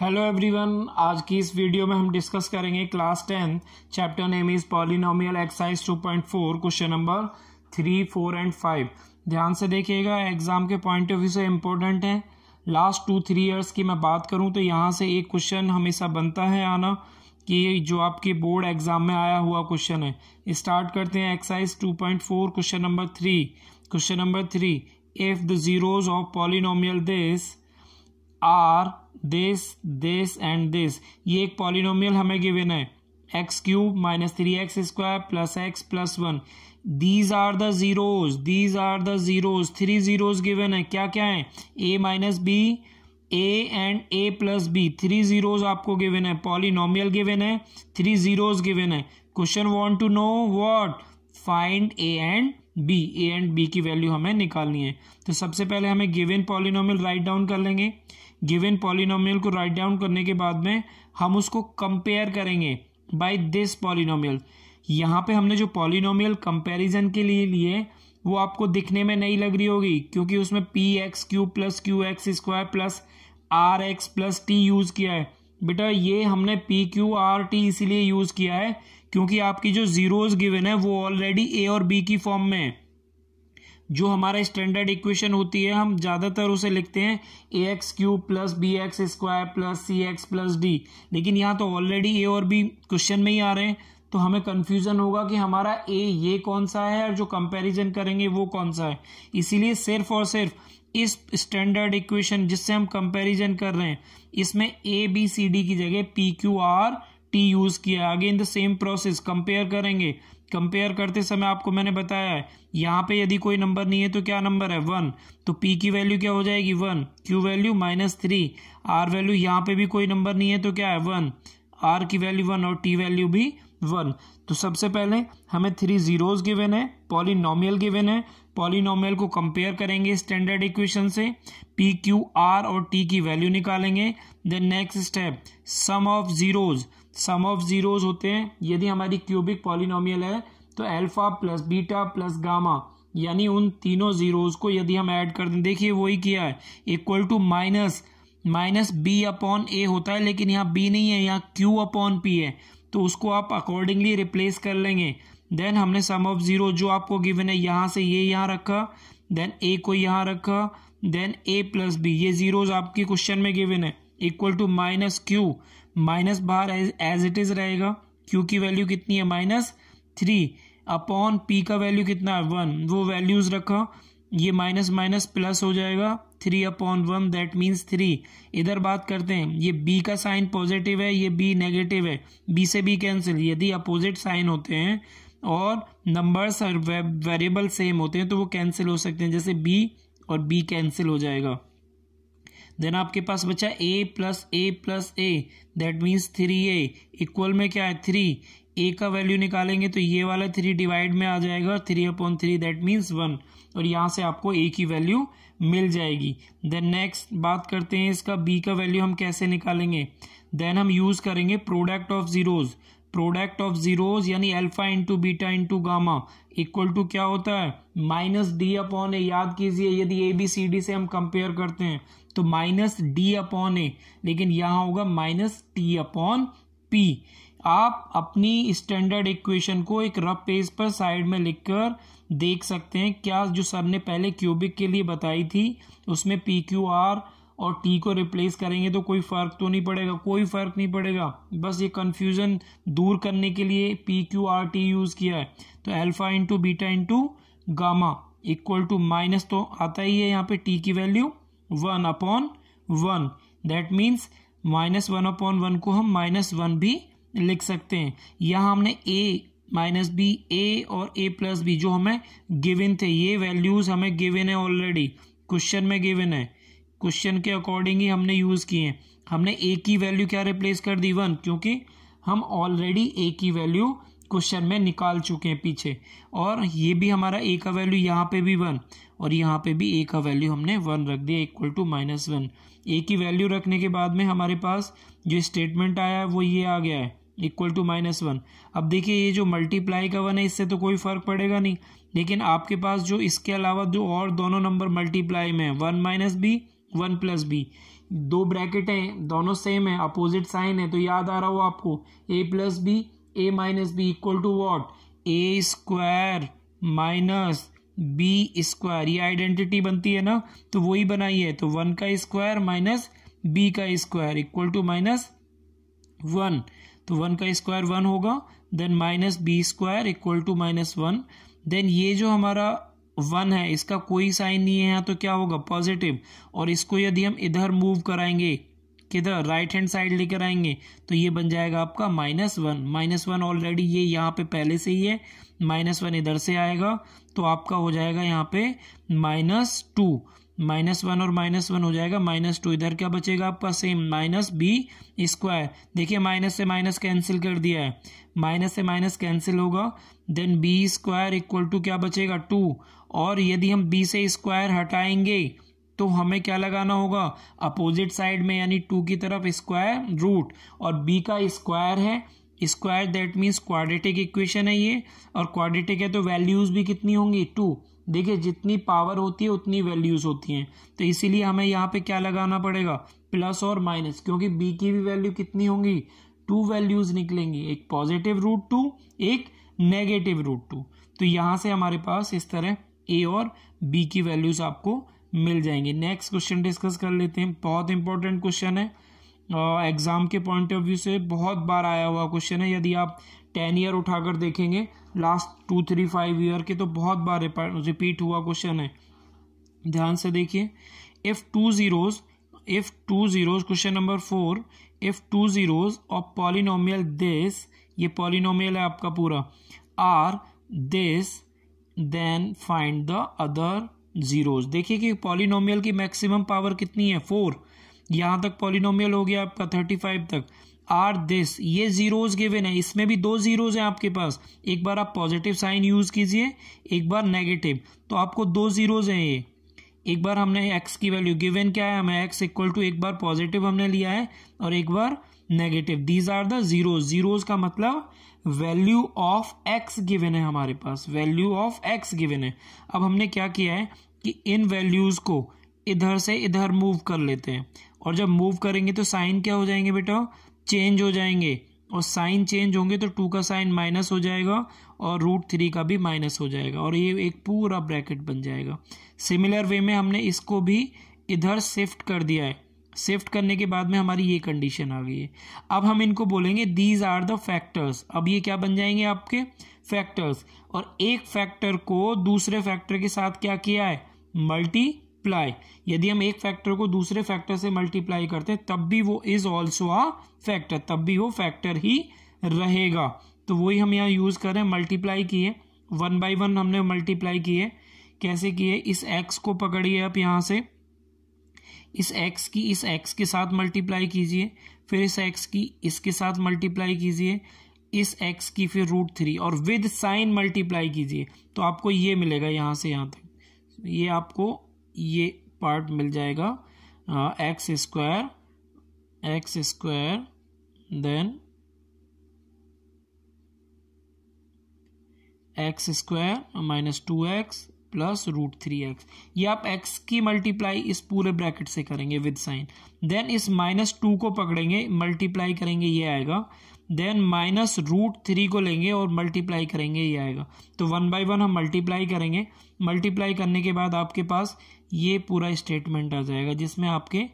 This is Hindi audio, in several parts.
हेलो एवरीवन आज की इस वीडियो में हम डिस्कस करेंगे class tenth chapter name is polynomial exercise 2.4 question number three four and five ध्यान से देखिएगा एग्जाम के पॉइंट ऑफ व्यू से इम्पोर्टेंट है लास्ट टू थ्री इयर्स की मैं बात करूं तो यहाँ से एक क्वेश्चन हमेशा बनता है आना कि जो आपके बोर्ड एग्जाम में आया हुआ क्वेश्चन है स्टार्ट करते हैं exercise two point four question number three question number three if the zeros of polynomial this are this this and this ये एक पॉलिनोमियल हमें गिवन है x cube minus three x square plus x plus one these are the zeros these are the zeros three zeros given है क्या क्या है a minus b a and a plus b three zeros आपको गिवन है पॉलिनोमियल गिवन है थ्री जीरोज गिवन है question want to know what find a and b a and b की वैल्यू हमें निकालनी है तो सबसे पहले हमें गिवन पॉलिनोमियल राइट डाउन कर लेंगे गिवन पॉलिनोमियल को राइट डाउन करने के बाद में हम उसको कंपेयर करेंगे बाय दिस पॉलिनोमियल यहाँ पे हमने जो पॉलिनोमियल कंपैरिजन के लिए लिए वो आपको दिखने में नहीं लग रही होगी क्योंकि उसमें p x q plus q x square plus r x plus t use किया है बेटा ये हमने पी क्यू आर टी इसीलिए यूज़ किया है क्योंकि आपकी जो जीरोज गिवन है वो ऑलरेडी ए और बी की फॉर्म में है जो हमारा स्टैंडर्ड इक्वेशन होती है हम ज़्यादातर उसे लिखते हैं a x cube plus b x square plus c x plus d लेकिन यहाँ तो ऑलरेडी ए और बी क्वेश्चन में ही आ रहे हैं तो हमें कन्फ्यूज़न होगा कि हमारा ए ये कौन सा है और जो कंपैरिजन करेंगे वो कौन सा है इसीलिए सिर्फ और सिर्फ इस स्टैंडर्ड इक्वेशन जिससे हम कंपैरिजन कर रहे हैं इसमें ए बी सी डी की जगह p q r t use किया आगे in the same process compare करेंगे कंपेयर करते समय आपको मैंने बताया है यहाँ पे यदि कोई नंबर नहीं है तो क्या नंबर है वन तो पी की वैल्यू क्या हो जाएगी one q value minus three r value यहाँ पे भी कोई नंबर नहीं है तो क्या है वन आर की वैल्यू वन और टी वैल्यू भी वन तो सबसे पहले हमें थ्री जीरोज गिवन है पॉलिनोमियल गिवन है पॉलिनोमियल को कंपेयर करेंगे स्टैंडर्ड इक्वेशन से पी क्यू आर और टी की वैल्यू निकालेंगे then next step sum of zeros sum of zeros होते हैं यदि हमारी क्यूबिक पॉलिनोमियल है तो alpha plus beta plus gamma यानी उन तीनों जीरोज को यदि हम ऐड कर दें देखिए वही किया है equal to minus minus b upon a होता है लेकिन यहाँ बी नहीं है यहाँ क्यू अपॉन पी है तो उसको आप अकॉर्डिंगली रिप्लेस कर लेंगे देन हमने सम ऑफ जीरो जो आपको गिवन है यहाँ से ये यह यहाँ रखा देन ए को यहाँ रखा देन ए प्लस बी ये जीरोज आपके क्वेश्चन में गिवन है equal to minus q minus बाहर एज इट इज रहेगा क्यू की वैल्यू कितनी है माइनस थ्री अपॉन पी का वैल्यू कितना है वन वो वैल्यूज रखा ये माइनस माइनस प्लस हो जाएगा three upon one that means three इधर बात करते हैं ये बी का साइन पॉजिटिव है ये बी नेगेटिव है बी से बी कैंसिल यदि अपोजिट साइन होते हैं और नंबर्स और वेरिएबल सेम होते हैं तो वो कैंसिल हो सकते हैं जैसे बी और बी कैंसिल हो जाएगा देन आपके पास बचा a plus a plus a that means three a equal में क्या है थ्री ए का वैल्यू निकालेंगे तो ये वाला थ्री डिवाइड में आ जाएगा three upon three that means one और यहाँ से आपको ए की वैल्यू मिल जाएगी देन नेक्स्ट बात करते हैं इसका बी का वैल्यू हम कैसे निकालेंगे देन हम यूज़ करेंगे product of zeros product of zeros यानी alpha into beta into gamma equal to क्या होता है माइनस डी अपॉन ए याद कीजिए यदि ए बी सी डी से हम कंपेयर करते हैं तो माइनस डी अपॉन ए लेकिन यहां होगा माइनस टी अपॉन पी आप अपनी स्टैंडर्ड इक्वेशन को एक रफ पेज पर साइड में लिखकर देख सकते हैं क्या जो सर ने पहले क्यूबिक के लिए बताई थी उसमें पी क्यू आर और टी को रिप्लेस करेंगे तो कोई फ़र्क तो नहीं पड़ेगा कोई फ़र्क नहीं पड़ेगा बस ये कन्फ्यूज़न दूर करने के लिए p q r t use किया है तो alpha into beta into gamma equal to minus तो आता ही है यहाँ पे टी की value one upon one that means minus one upon one को हम माइनस वन भी लिख सकते हैं यहाँ हमने ए माइनस बी ए और ए प्लस बी जो हमें गिवन थे ये वैल्यूज़ हमें गिवन है ऑलरेडी क्वेश्चन में गिवन है क्वेश्चन के अकॉर्डिंग ही हमने यूज़ किए हैं हमने ए की वैल्यू क्या रिप्लेस कर दी वन क्योंकि हम ऑलरेडी ए की वैल्यू क्वेश्चन में निकाल चुके हैं पीछे और ये भी हमारा ए का वैल्यू यहाँ पे भी वन और यहाँ पे भी ए का वैल्यू हमने वन रख दिया equal to minus one a की वैल्यू रखने के बाद में हमारे पास जो स्टेटमेंट आया है वो ये आ गया है इक्वल टू माइनस वन अब देखिए ये जो मल्टीप्लाई का वन है इससे तो कोई फर्क पड़ेगा नहीं लेकिन आपके पास जो इसके अलावा जो और दोनों नंबर मल्टीप्लाई में है one minus b one plus b दो ब्रैकेट हैं दोनों सेम है अपोजिट साइन है तो याद आ रहा हो आपको a plus b a minus b equal to what a square minus b square ये आइडेंटिटी बनती है ना तो वही बनाई है तो वन का स्क्वायर माइनस बी का square equal to minus one तो वन का स्क्वायर वन होगा then minus b square equal to minus one then ये जो हमारा वन है इसका कोई साइन नहीं है तो क्या होगा पॉजिटिव और इसको यदि हम इधर मूव कराएंगे किधर राइट हैंड साइड लेकर आएंगे तो ये बन जाएगा आपका minus one minus one already ये यहाँ पे पहले से ही है माइनस वन इधर से आएगा तो आपका हो जाएगा यहाँ पे माइनस टू माइनस वन और माइनस वन हो जाएगा माइनस टू इधर क्या बचेगा आपका सेम माइनस बी स्क्वायर देखिए माइनस से माइनस कैंसिल कर दिया है माइनस से माइनस कैंसिल होगा then b square equal to क्या बचेगा टू और यदि हम बी से स्क्वायर हटाएंगे तो हमें क्या लगाना होगा अपोजिट साइड में यानी टू की तरफ स्क्वायर रूट और बी का स्क्वायर है square that means quadratic equation है ये और क्वाड्रेटिक है तो वैल्यूज़ भी कितनी होंगी टू देखिए जितनी पावर होती है उतनी वैल्यूज़ होती हैं तो इसीलिए हमें यहाँ पे क्या लगाना पड़ेगा प्लस और माइनस क्योंकि बी की भी वैल्यू कितनी होंगी टू वैल्यूज़ निकलेंगी एक पॉजिटिव रूट टू एक नेगेटिव रूट टू तो यहाँ से हमारे पास इस तरह ए और बी की वैल्यूज़ आपको मिल जाएंगे नेक्स्ट क्वेश्चन डिस्कस कर लेते हैं बहुत इंपॉर्टेंट क्वेश्चन है एग्ज़ाम के पॉइंट ऑफ व्यू से बहुत बार आया हुआ क्वेश्चन है यदि आप टेन ईयर उठाकर देखेंगे last two three five year के तो बहुत बार रिपीट हुआ क्वेश्चन है ध्यान से देखिए if two zeros if two zeros question number four if two zeros of polynomial this ये पॉलिनोमियल है आपका पूरा are this then find the other zeros देखिए कि पॉलिनोमियल की मैक्सिमम पावर कितनी है फोर यहाँ तक पॉलिनोमियल हो गया आपका थर्टी फाइव तक आर दिस ये जीरोज गिवन है इसमें भी दो जीरोज हैं आपके पास एक बार आप पॉजिटिव साइन यूज़ कीजिए एक बार नेगेटिव तो आपको दो जीरोज हैं ये एक बार हमने एक्स की वैल्यू गिवन क्या है हमें एक्स इक्वल टू एक बार पॉजिटिव हमने लिया है और एक बार negative these are the zeros zeros का मतलब वैल्यू ऑफ एक्स गिवन है हमारे पास वैल्यू ऑफ एक्स गिवन है अब हमने क्या किया है कि इन वैल्यूज़ को इधर से इधर मूव कर लेते हैं और जब मूव करेंगे तो साइन क्या हो जाएंगे बेटा चेंज हो जाएंगे और साइन चेंज होंगे तो टू का साइन माइनस हो जाएगा और रूट थ्री का भी माइनस हो जाएगा और ये एक पूरा ब्रैकेट बन जाएगा सिमिलर वे में हमने इसको भी इधर शिफ्ट कर दिया है शिफ्ट करने के बाद में हमारी ये कंडीशन आ गई है अब हम इनको बोलेंगे दीज आर द फैक्टर्स अब ये क्या बन जाएंगे आपके फैक्टर्स और एक फैक्टर को दूसरे फैक्टर के साथ क्या किया है मल्टीप्लाई यदि हम एक फैक्टर को दूसरे फैक्टर से मल्टीप्लाई करते हैं तब भी वो इज ऑल्सो अ फैक्टर तब भी वो फैक्टर ही रहेगा तो वही हम यहाँ यूज़ कर रहे हैं मल्टीप्लाई किए वन बाई वन हमने मल्टीप्लाई किए कैसे किए इस एक्स को पकड़िए आप यहाँ से इस एक्स की इस एक्स के साथ मल्टीप्लाई कीजिए फिर इस एक्स की इसके साथ मल्टीप्लाई कीजिए इस एक्स की फिर रूट थ्री और विद साइन मल्टीप्लाई कीजिए तो आपको ये मिलेगा यहाँ से यहाँ तक ये आपको ये पार्ट मिल जाएगा x square x square then x square minus two x plus root three x ये आप एक्स की मल्टीप्लाई इस पूरे ब्रैकेट से करेंगे विद साइन देन इस माइनस टू को पकड़ेंगे मल्टीप्लाई करेंगे ये आएगा देन माइनस रूट थ्री को लेंगे और मल्टीप्लाई करेंगे ये आएगा तो वन बाय वन हम मल्टीप्लाई करेंगे मल्टीप्लाई करने के बाद आपके पास ये पूरा स्टेटमेंट आ जाएगा जिसमें आपके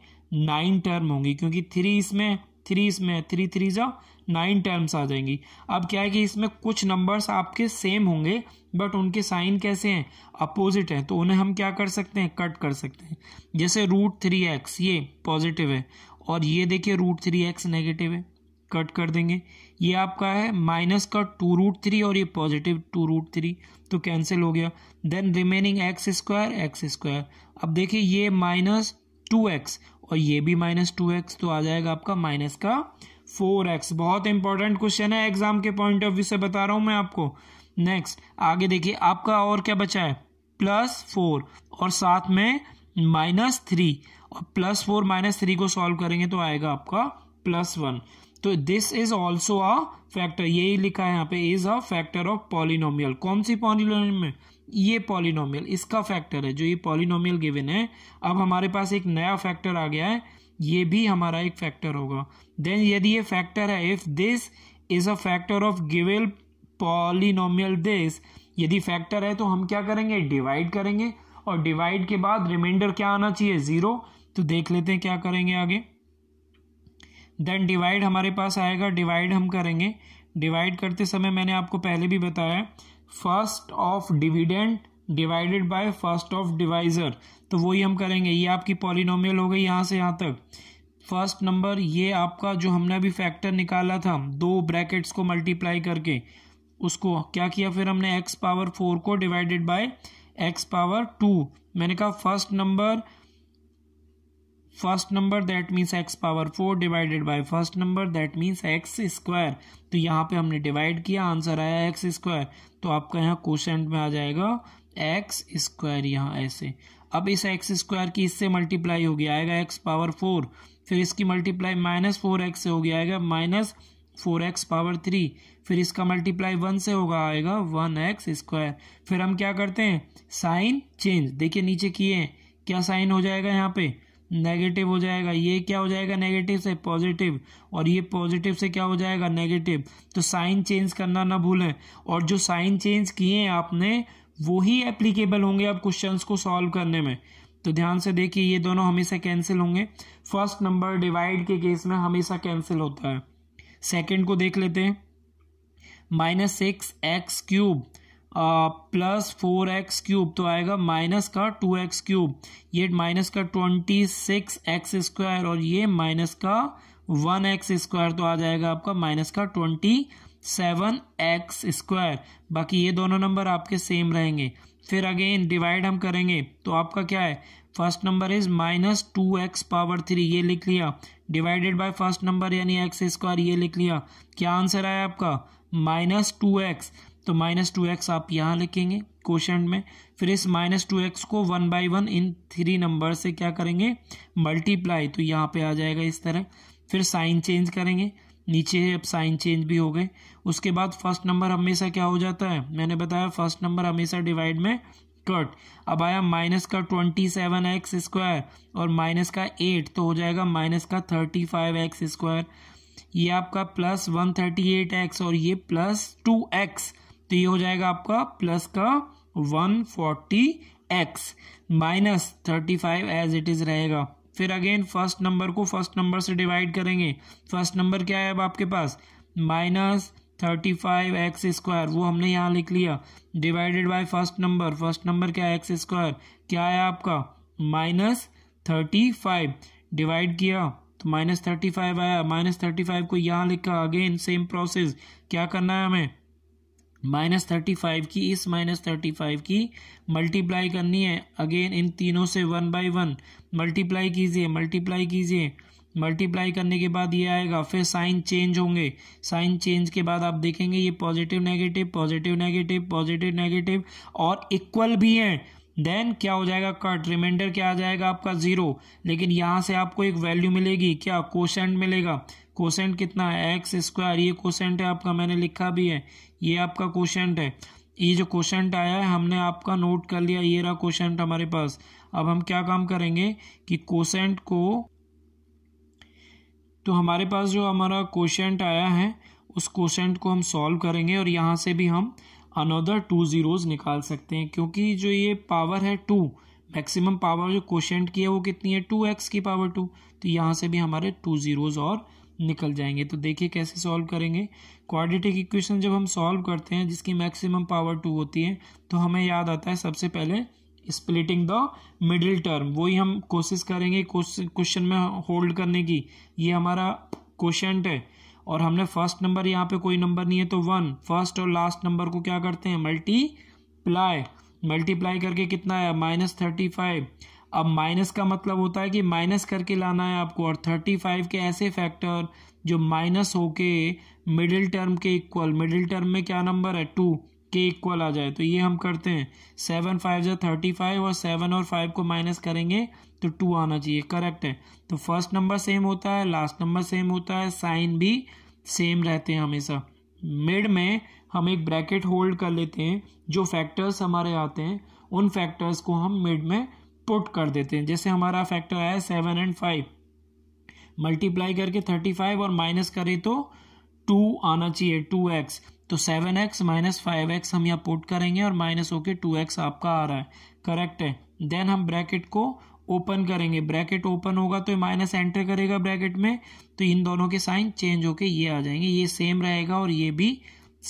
नाइन टर्म होंगी क्योंकि थ्री इसमें थ्री इसमें थ्री थ्री जो नाइन टर्म्स आ जाएंगी अब क्या है कि इसमें कुछ नंबर्स आपके सेम होंगे बट उनके साइन कैसे हैं अपोजिट हैं तो उन्हें हम क्या कर सकते हैं कट कर सकते हैं जैसे रूट थ्री एक्स ये पॉजिटिव है और ये देखिए रूट थ्री एक्स नेगेटिव है कट कर देंगे ये आपका है माइनस का टू रूट थ्री और ये पॉजिटिव टू रूट थ्री तो कैंसिल हो गया then remaining x square x square अब देखिए ये माइनस टू एक्स और ये भी माइनस टू एक्स तो आ जाएगा आपका माइनस का फोर एक्स बहुत इंपॉर्टेंट क्वेश्चन है एग्जाम के पॉइंट ऑफ व्यू से बता रहा हूँ मैं आपको नेक्स्ट आगे देखिए आपका और क्या बचा है प्लस फोर और साथ में माइनस थ्री और प्लस फोर माइनस थ्री को सॉल्व करेंगे तो आएगा आपका प्लस वन तो this is also a factor यही लिखा है यहाँ पे is a factor of polynomial कौन सी पॉलिनोमियल ये पॉलिनोमियल इसका फैक्टर है जो ये पॉलिनोमियल गिवन है अब हमारे पास एक नया फैक्टर आ गया है ये भी हमारा एक फैक्टर होगा देन यदि ये फैक्टर है if this is a factor of given polynomial this यदि फैक्टर है तो हम क्या करेंगे डिवाइड करेंगे और डिवाइड के बाद रिमाइंडर क्या आना चाहिए ज़ीरो तो देख लेते हैं क्या करेंगे आगे देन डिवाइड हमारे पास आएगा डिवाइड हम करेंगे डिवाइड करते समय मैंने आपको पहले भी बताया first of dividend divided by first of divisor तो वही हम करेंगे ये आपकी पॉलिनोमियल हो गई यहाँ से यहाँ तक फर्स्ट नंबर ये आपका जो हमने अभी फैक्टर निकाला था दो ब्रैकेट्स को मल्टीप्लाई करके उसको क्या किया फिर हमने एक्स पावर फोर को divided by x power two मैंने कहा first number first number that means x power four divided by first number that means x square तो यहाँ पे हमने डिवाइड किया आंसर आया एक्स स्क्वायर तो आपका यहाँ क्वेश्चन में आ जाएगा एक्स स्क्वायर यहाँ ऐसे अब इस एक्स स्क्वायर की इससे मल्टीप्लाई होगी आएगा एक्स पावर फोर फिर इसकी मल्टीप्लाई माइनस फोर एक्स से होगी आएगा minus four x power three फिर इसका मल्टीप्लाई वन से होगा आएगा वन एक्स स्क्वायर फिर हम क्या करते हैं साइन चेंज देखिए नीचे किए हैं क्या साइन हो जाएगा यहाँ पे नेगेटिव हो जाएगा ये क्या हो जाएगा नेगेटिव से पॉजिटिव और ये पॉजिटिव से क्या हो जाएगा नेगेटिव तो साइन चेंज करना ना भूलें और जो साइन चेंज किए हैं आपने वो ही एप्लीकेबल होंगे आप क्वेश्चंस को सॉल्व करने में तो ध्यान से देखिए ये दोनों हमेशा कैंसिल होंगे फर्स्ट नंबर डिवाइड के केस में हमेशा कैंसिल होता है सेकेंड को देख लेते हैं minus six x cube plus four x cube तो आएगा माइनस का टू एक्स क्यूब ये माइनस का ट्वेंटी सिक्स एक्स स्क्वायर और ये माइनस का वन एक्स स्क्वायर तो आ जाएगा आपका माइनस का ट्वेंटी सेवन एक्स स्क्वायर बाकी ये दोनों नंबर आपके सेम रहेंगे फिर अगेन डिवाइड हम करेंगे तो आपका क्या है first number is minus two x power three ये लिख लिया डिवाइडेड बाय फर्स्ट नंबर यानी एक्स स्क्वायर ये लिख लिया क्या आंसर आया आपका माइनस टू एक्स तो माइनस टू एक्स आप यहाँ लिखेंगे क्वेश्चन में फिर इस माइनस टू एक्स को वन बाई वन इन थ्री नंबर से क्या करेंगे मल्टीप्लाई तो यहाँ पे आ जाएगा इस तरह फिर साइन चेंज करेंगे नीचे अब साइन चेंज भी हो गए उसके बाद फर्स्ट नंबर हमेशा क्या हो जाता है मैंने बताया फर्स्ट नंबर हमेशा डिवाइड में कट अब आया माइनस का ट्वेंटी सेवन एक्स स्क्वायर और माइनस का एट तो हो जाएगा माइनस का थर्टी फाइव एक्स स्क्वायर ये आपका plus one thirty eight x और ये प्लस टू एक्स तो ये हो जाएगा आपका प्लस का one forty x minus thirty five as it is रहेगा फिर अगेन फर्स्ट नंबर को फर्स्ट नंबर से डिवाइड करेंगे फर्स्ट नंबर क्या है अब आपके पास minus thirty five x square वो हमने यहाँ लिख लिया divided by first number first number क्या है एक्स स्क्वायर क्या है आपका माइनस थर्टी फाइव डिवाइड किया तो माइनस थर्टी फाइव आया माइनस थर्टी फाइव को यहाँ लिखा अगेन सेम प्रोसेस क्या करना है हमें माइनस थर्टी फाइव की इस माइनस थर्टी फाइव की मल्टीप्लाई करनी है अगेन इन तीनों से वन बाई वन मल्टीप्लाई कीजिए मल्टीप्लाई कीजिए मल्टीप्लाई करने के बाद ये आएगा फिर साइन चेंज होंगे साइन चेंज के बाद आप देखेंगे ये positive negative positive negative positive negative और इक्वल भी हैं देन क्या हो जाएगा कट रिमाइंडर क्या आ जाएगा आपका ज़ीरो लेकिन यहाँ से आपको एक वैल्यू मिलेगी क्या क्वेश्चन मिलेगा कोसेंट कितना है एक्स स्क्वायर ये कोसेंट है आपका मैंने लिखा भी है ये आपका कोशेंट है ये जो क्वेश्चन आया है हमने आपका नोट कर लिया ये रहा क्वेश्चन हमारे पास अब हम क्या काम करेंगे कि क्वेश्चन को तो हमारे पास जो हमारा क्वेश्चन आया है उस क्वेश्चन को हम सॉल्व करेंगे और यहाँ से भी हम अनदर टू ज़ीरोज़ निकाल सकते हैं क्योंकि जो ये पावर है टू मैक्सिमम पावर जो क्वेश्चन की है वो कितनी है टू एक्स की पावर टू तो यहाँ से भी हमारे टू ज़ीरोज़ और निकल जाएंगे तो देखिए कैसे सॉल्व करेंगे क्वाड्रेटिक इक्वेशन जब हम सॉल्व करते हैं जिसकी मैक्सिमम पावर टू होती है तो हमें याद आता है सबसे पहले स्प्लिटिंग द मिडिल टर्म वही हम कोशिश करेंगे क्वेश्चन में होल्ड करने की ये हमारा क्वेश्चन है और हमने फर्स्ट नंबर यहाँ पे कोई नंबर नहीं है तो वन फर्स्ट और लास्ट नंबर को क्या करते हैं मल्टीप्लाई मल्टीप्लाई करके कितना आया माइनस थर्टी फाइव अब माइनस का मतलब होता है कि माइनस करके लाना है आपको और थर्टी फाइव के ऐसे फैक्टर जो माइनस होके मिडिल टर्म के इक्वल मिडिल टर्म में क्या नंबर है टू के इक्वल आ जाए तो ये हम करते हैं सेवन फाइव जो थर्टी फाइव और सेवन और फाइव को माइनस करेंगे तो टू आना चाहिए करेक्ट है तो फर्स्ट नंबर सेम होता है लास्ट नंबर सेम होता है साइन भी सेम रहते हैं हमेशा मिड में हम एक ब्रैकेट होल्ड कर लेते हैं जो फैक्टर्स हमारे आते हैं उन फैक्टर्स को हम मिड में पुट कर देते हैं जैसे हमारा फैक्टर आया सेवन एंड फाइव मल्टीप्लाई करके थर्टी फाइव और माइनस करें तो टू आना चाहिए टू एक्स तो seven x minus five x हम यहाँ पुट करेंगे और माइनस होके टू एक्स आपका आ रहा है करेक्ट है देन हम ब्रैकेट को ओपन करेंगे ब्रैकेट ओपन होगा तो माइनस एंटर करेगा ब्रैकेट में तो इन दोनों के साइन चेंज होके ये आ जाएंगे ये सेम रहेगा और ये भी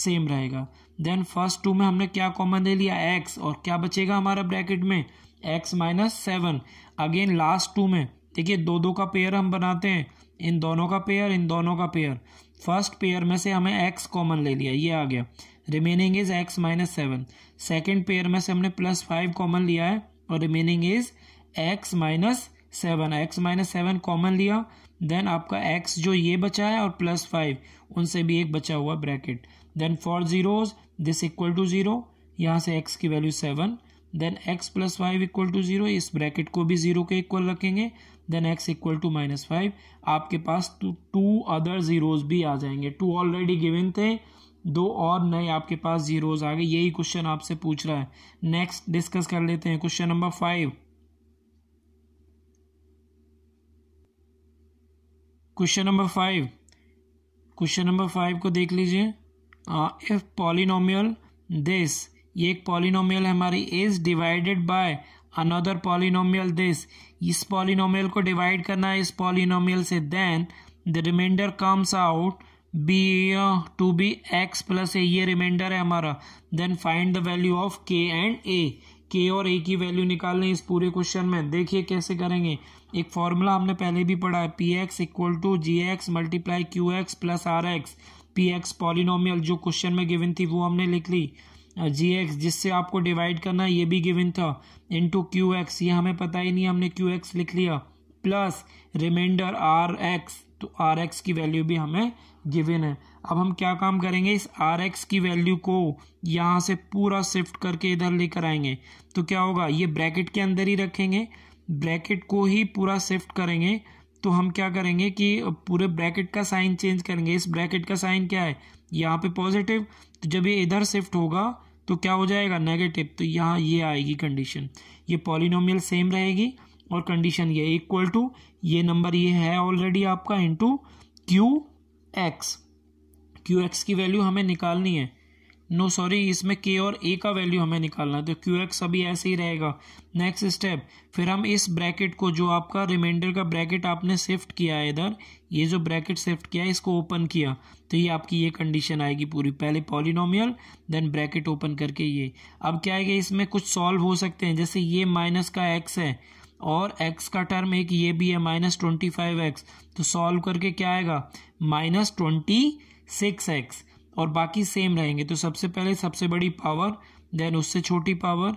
सेम रहेगा देन फर्स्ट टू में हमने क्या कॉमन ले लिया एक्स और क्या बचेगा हमारा ब्रैकेट में x minus seven again last two में देखिए दो दो का पेयर हम बनाते हैं इन दोनों का पेयर इन दोनों का पेयर फर्स्ट पेयर में से हमें एक्स कॉमन ले लिया ये आ गया remaining is x minus seven second pair में से हमने प्लस फाइव कॉमन लिया है और remaining is x minus seven x minus seven common लिया देन आपका एक्स जो ये बचा है और प्लस फाइव उनसे भी एक बचा हुआ bracket then for zeros this equal to zero यहाँ से एक्स की value seven then x plus five equal to zero इस ब्रैकेट को भी जीरो के इक्वल रखेंगे then x equal to minus five आपके पास टू अदर जीरोज भी आ जाएंगे टू ऑलरेडी गिवन थे दो और नए आपके पास जीरोज आ गए यही क्वेश्चन आपसे पूछ रहा है नेक्स्ट डिस्कस कर लेते हैं question number five question number five question number five को देख लीजिए इफ पॉलिनोमियल दिस ये एक पॉलिनोमियल है हमारी is divided by another polynomial this इस पॉलिनोमियल को डिवाइड करना है इस पॉलिनोमियल से then the remainder comes out be to be x plus a ये रिमाइंडर है हमारा then find the value of k and a k और ए की वैल्यू निकालने इस पूरे क्वेश्चन में देखिए कैसे करेंगे एक फॉर्मूला हमने पहले भी पढ़ा है p x equal to g x multiply q x plus r x p x polynomial जो क्वेश्चन में गिवन थी वो हमने लिख ली जी एक्स जिससे आपको डिवाइड करना है ये भी गिवन था इन टू क्यू एक्स ये हमें पता ही नहीं हमने क्यू एक्स लिख लिया प्लस रिमाइंडर आर एक्स तो आर एक्स की वैल्यू भी हमें गिवन है अब हम क्या काम करेंगे इस आर एक्स की वैल्यू को यहाँ से पूरा शिफ्ट करके इधर लेकर आएंगे तो क्या होगा ये ब्रैकेट के अंदर ही रखेंगे ब्रैकेट को ही पूरा शिफ्ट करेंगे तो हम क्या करेंगे कि पूरे ब्रैकेट का साइन चेंज करेंगे इस ब्रैकेट का साइन क्या है यहाँ पे पॉजिटिव तो जब ये इधर शिफ्ट होगा तो क्या हो जाएगा नेगेटिव तो यहाँ ये आएगी कंडीशन ये पॉलिनोमियल सेम रहेगी और कंडीशन ये इक्वल टू ये नंबर ये है ऑलरेडी आपका into q x q x की वैल्यू हमें निकालनी है नो सॉरी इसमें के और ए का वैल्यू हमें निकालना है तो क्यू एक्स अभी ऐसे ही रहेगा नेक्स्ट स्टेप फिर हम इस ब्रैकेट को जो आपका रिमाइंडर का ब्रैकेट आपने शिफ्ट किया है इधर ये जो ब्रैकेट शिफ्ट किया है इसको ओपन किया तो ये आपकी ये कंडीशन आएगी पूरी पहले पॉलिनोमियल देन ब्रैकेट ओपन करके ये अब क्या है कि इसमें कुछ सॉल्व हो सकते हैं जैसे ये माइनस का एक्स है और x का टर्म एक ये भी है माइनस ट्वेंटी फाइव एक्स तो सॉल्व करके क्या आएगा माइनस ट्वेंटी सिक्स एक्स और बाकी सेम रहेंगे तो सबसे पहले सबसे बड़ी पावर देन उससे छोटी पावर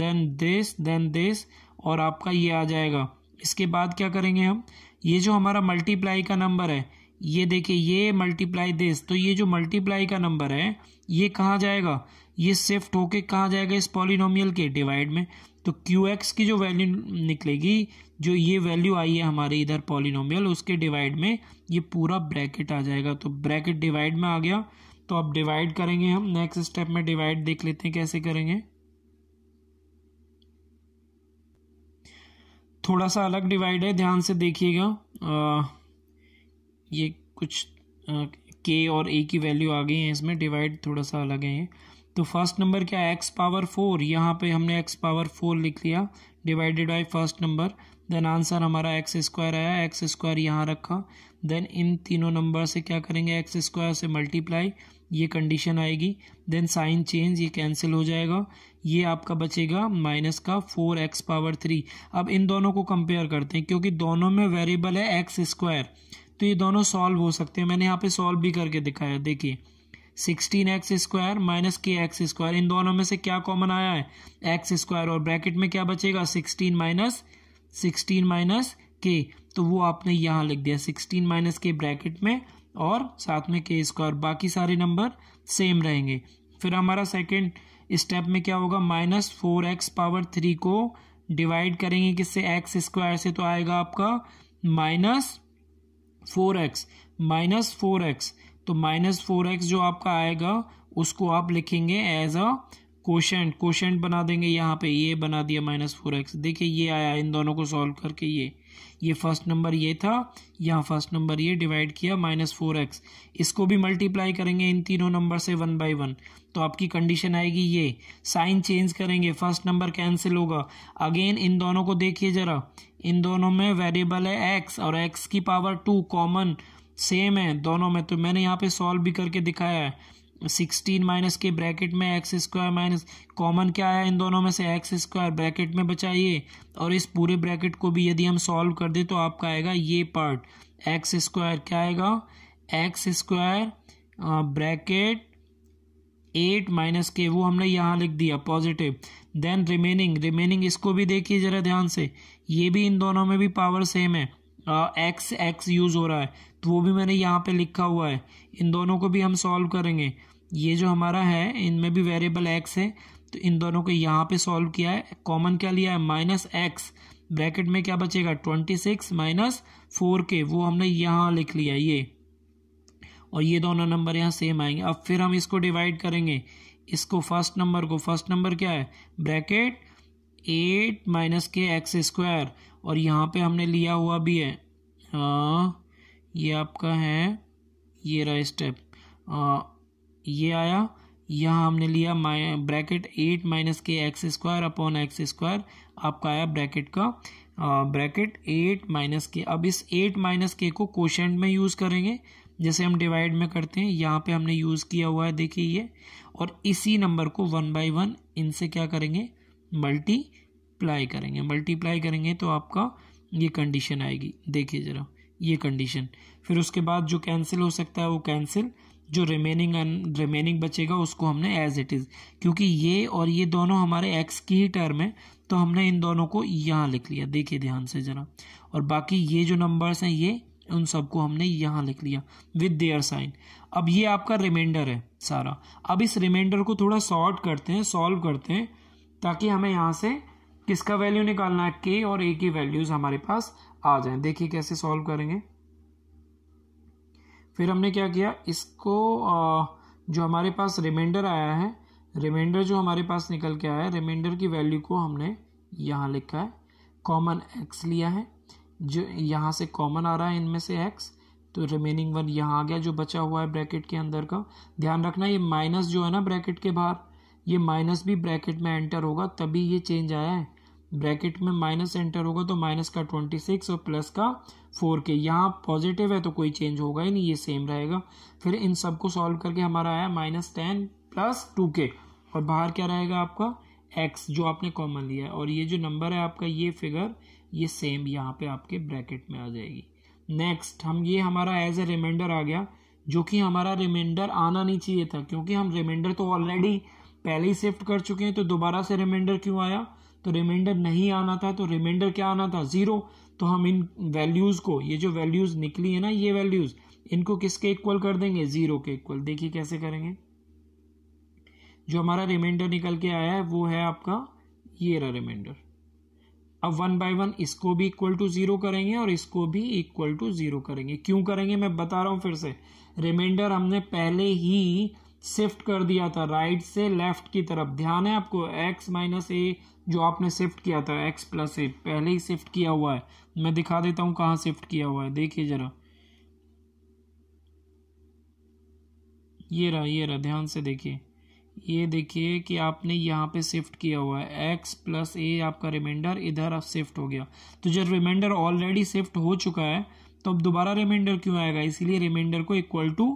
देन देश देन देश और आपका ये आ जाएगा इसके बाद क्या करेंगे हम ये जो हमारा मल्टीप्लाई का नंबर है ये देखिए ये मल्टीप्लाई देश तो ये जो मल्टीप्लाई का नंबर है ये कहाँ जाएगा ये शिफ्ट होके कहाँ जाएगा इस पॉलिनोमियल के डिवाइड में तो क्यू एक्स की जो वैल्यू निकलेगी जो ये वैल्यू आई है हमारे इधर पॉलिनोमियल उसके डिवाइड में ये पूरा ब्रैकेट आ जाएगा तो ब्रैकेट डिवाइड में आ गया तो अब डिवाइड करेंगे हम नेक्स्ट स्टेप में डिवाइड देख लेते हैं कैसे करेंगे थोड़ा सा अलग डिवाइड है ध्यान से देखिएगा ये कुछ के और ए की वैल्यू आ गई है इसमें डिवाइड थोड़ा सा अलग है तो फर्स्ट नंबर क्या है एक्स पावर फोर यहाँ पे हमने एक्स पावर फोर लिख लिया divided by first number then answer हमारा एक्स स्क्वायर आया एक्स स्क्वायर यहाँ रखा देन इन तीनों नंबर से क्या करेंगे एक्स स्क्वायर से मल्टीप्लाई ये कंडीशन आएगी देन साइन चेंज ये कैंसिल हो जाएगा ये आपका बचेगा माइनस का फोर एक्स पावर थ्री अब इन दोनों को कंपेयर करते हैं क्योंकि दोनों में वेरिएबल है एक्स स्क्वायर तो ये दोनों सॉल्व हो सकते हैं मैंने यहाँ पे सॉल्व भी करके दिखाया देखिए sixteen x square minus k x square इन दोनों में से क्या कॉमन आया है एक्स स्क्वायर और ब्रैकेट में क्या बचेगा सिक्सटीन माइनस सिक्सटीन माइनस के तो वो आपने यहाँ लिख दिया सिक्सटीन माइनस के ब्रैकेट में और साथ में के स्क्वायर बाकी सारे नंबर सेम रहेंगे फिर हमारा सेकेंड स्टेप में क्या होगा minus four x power three को डिवाइड करेंगे किससे एक्स स्क्वायर से तो आएगा आपका minus four x minus four x तो माइनस फोर एक्स जो आपका आएगा उसको आप लिखेंगे एज अ कोशेंट कोशेंट बना देंगे यहाँ पे ये बना दिया माइनस फोर एक्स देखिए ये आया इन दोनों को सॉल्व करके ये ये फर्स्ट नंबर ये था यहाँ फर्स्ट नंबर ये डिवाइड किया माइनस फोर एक्स इसको भी मल्टीप्लाई करेंगे इन तीनों नंबर से वन बाई वन तो आपकी कंडीशन आएगी ये साइन चेंज करेंगे फर्स्ट नंबर कैंसिल होगा अगेन इन दोनों को देखिए ज़रा इन दोनों में वेरिएबल है एक्स और एक्स की पावर टू कॉमन सेम है दोनों में तो मैंने यहाँ पे सॉल्व भी करके दिखाया है सिक्सटीन माइनस के ब्रैकेट में एक्स स्क्वायर माइनस कॉमन क्या आया इन दोनों में से एक्स स्क्वायर ब्रैकेट में बचाइए और इस पूरे ब्रैकेट को भी यदि हम सॉल्व कर दें तो आपका आएगा ये पार्ट एक्स स्क्वायर क्या आएगा x square bracket eight minus k वो हमने यहाँ लिख दिया पॉजिटिव देन रिमेनिंग रिमेनिंग इसको भी देखिए ज़रा ध्यान से ये भी इन दोनों में भी पावर सेम है एक्स एक्स यूज़ हो रहा है तो वो भी मैंने यहाँ पे लिखा हुआ है इन दोनों को भी हम सॉल्व करेंगे ये जो हमारा है इनमें भी वेरिएबल एक्स है तो इन दोनों को यहाँ पे सॉल्व किया है कॉमन क्या लिया है माइनस एक्स ब्रैकेट में क्या बचेगा ट्वेंटी सिक्स माइनस फोर के वो हमने यहाँ लिख लिया ये और ये दोनों नंबर यहाँ सेम आएंगे अब फिर हम इसको डिवाइड करेंगे इसको फर्स्ट नंबर को फर्स्ट नंबर क्या है bracket eight minus k x square और यहाँ पे हमने लिया हुआ भी है ये आपका है ये रहा स्टेप ये आया यहाँ हमने लिया bracket eight minus k x square upon x square आपका आया ब्रैकेट का ब्रैकेट एट माइनस के अब इस एट माइनस के को क्वेश्चन में यूज़ करेंगे जैसे हम डिवाइड में करते हैं यहाँ पे हमने यूज़ किया हुआ है देखिए ये और इसी नंबर को वन बाई वन इनसे क्या करेंगे मल्टीप्लाई करेंगे मल्टीप्लाई करेंगे तो आपका ये कंडीशन आएगी देखिए ज़रा ये कंडीशन फिर उसके बाद जो कैंसिल हो सकता है वो कैंसिल जो रिमेनिंग रिमेनिंग बचेगा उसको हमने एज इट इज़ क्योंकि ये और ये दोनों हमारे एक्स की ही टर्म है तो हमने इन दोनों को यहाँ लिख लिया देखिए ध्यान से ज़रा और बाकी ये जो नंबर्स हैं ये उन सबको हमने यहाँ लिख लिया विद देयर साइन अब ये आपका रिमाइंडर है सारा अब इस रिमाइंडर को थोड़ा सॉर्ट करते हैं सॉल्व करते हैं ताकि हमें यहाँ से किसका वैल्यू निकालना है के और ए की वैल्यूज़ हमारे पास आ जाए देखिए कैसे सॉल्व करेंगे फिर हमने क्या किया इसको जो हमारे पास रिमाइंडर आया है रिमाइंडर जो हमारे पास निकल के आया है रिमाइंडर की वैल्यू को हमने यहाँ लिखा है कॉमन एक्स लिया है जो यहाँ से कॉमन आ रहा है इनमें से एक्स तो रिमेनिंग वन यहाँ आ गया जो बचा हुआ है ब्रैकेट के अंदर का ध्यान रखना ये माइनस जो है ना ब्रैकेट के बाहर ये माइनस भी ब्रैकेट में एंटर होगा तभी ये चेंज आया है ब्रैकेट में माइनस एंटर होगा तो माइनस का ट्वेंटी सिक्स और प्लस का फोर के यहाँ पॉजिटिव है तो कोई चेंज होगा ही नहीं ये सेम रहेगा फिर इन सबको सॉल्व करके हमारा आया माइनस टेन प्लस टू के और बाहर क्या रहेगा आपका एक्स जो आपने कॉमन लिया है और ये जो नंबर है आपका ये फिगर ये सेम यहाँ पे आपके ब्रैकेट में आ जाएगी नेक्स्ट हम ये हमारा एज ए रिमाइंडर आ गया जो कि हमारा रिमाइंडर आना नहीं चाहिए था क्योंकि हम रिमाइंडर तो ऑलरेडी पहले ही शिफ्ट कर चुके हैं तो दोबारा से रिमाइंडर क्यों आया तो रिमाइंडर नहीं आना था तो रिमाइंडर क्या आना था ज़ीरो तो हम इन वैल्यूज़ को ये जो वैल्यूज़ निकली है ना ये वैल्यूज़ इनको किसके इक्वल कर देंगे ज़ीरो के इक्वल देखिए कैसे करेंगे जो हमारा रिमाइंडर निकल के आया है वो है आपका ये रहा रिमाइंडर अब वन बाय वन इसको भी इक्वल टू ज़ीरो करेंगे और इसको भी इक्वल टू ज़ीरो करेंगे क्यों करेंगे मैं बता रहा हूं फिर से रिमाइंडर हमने पहले ही शिफ्ट कर दिया था राइट से लेफ्ट की तरफ ध्यान है आपको एक्स माइनस ए जो आपने शिफ्ट किया था एक्स प्लस ए पहले ही शिफ्ट किया हुआ है मैं दिखा देता हूँ कहाँ शिफ्ट किया हुआ है देखिए ज़रा ये रहा ये रहा ध्यान से देखिए ये देखिए कि आपने यहाँ पे शिफ्ट किया हुआ है एक्स प्लस ए आपका रिमाइंडर इधर अब शिफ्ट हो गया तो जब रिमाइंडर ऑलरेडी शिफ्ट हो चुका है तो अब दोबारा रिमाइंडर क्यों आएगा इसीलिए रिमाइंडर को इक्वल टू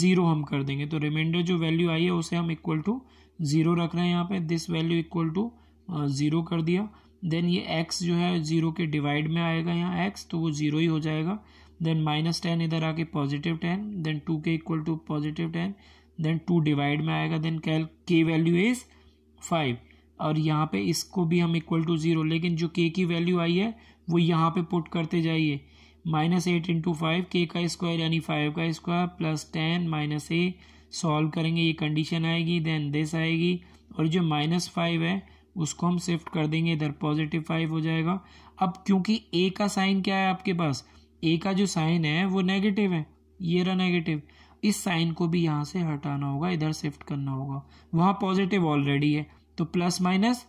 ज़ीरो हम कर देंगे तो रिमाइंडर जो वैल्यू आई है उसे हम इक्वल टू ज़ीरो रख रहे हैं यहाँ पे this value equal to zero कर दिया देन ये एक्स जो है ज़ीरो के डिवाइड में आएगा यहाँ एक्स तो वो ज़ीरो ही हो जाएगा देन माइनस टेन इधर आके positive ten then two k equal to positive ten then two divide में आएगा देन कैल के वैल्यू इज़ फाइव और यहाँ पे इसको भी हम इक्वल टू ज़ीरो लेकिन जो के की वैल्यू आई है वो यहाँ पे पुट करते जाइए माइनस एट इंटू फाइव के का स्क्वायर यानी फाइव का square plus ten minus a solve करेंगे ये कंडीशन आएगी देन दिस आएगी और जो माइनस फाइव है उसको हम शिफ्ट कर देंगे इधर पॉजिटिव फाइव हो जाएगा अब क्योंकि ए का साइन क्या है आपके पास ए का जो साइन है वो नेगेटिव है ये रहा नेगेटिव इस साइन को भी यहाँ से हटाना होगा इधर शिफ्ट करना होगा वहाँ पॉजिटिव ऑलरेडी है तो प्लस माइनस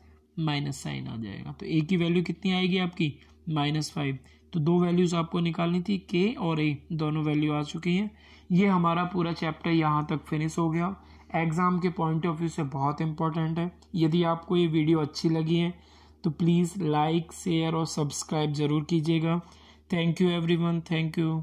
माइनस साइन आ जाएगा तो ए की वैल्यू कितनी आएगी आपकी माइनस फाइव तो दो वैल्यूज़ आपको निकालनी थी के और ए दोनों वैल्यू आ चुकी हैं ये हमारा पूरा चैप्टर यहाँ तक फिनिश हो गया एग्ज़ाम के पॉइंट ऑफ व्यू से बहुत इंपॉर्टेंट है यदि आपको ये वीडियो अच्छी लगी है तो प्लीज़ लाइक शेयर और सब्सक्राइब ज़रूर कीजिएगा thank you everyone thank you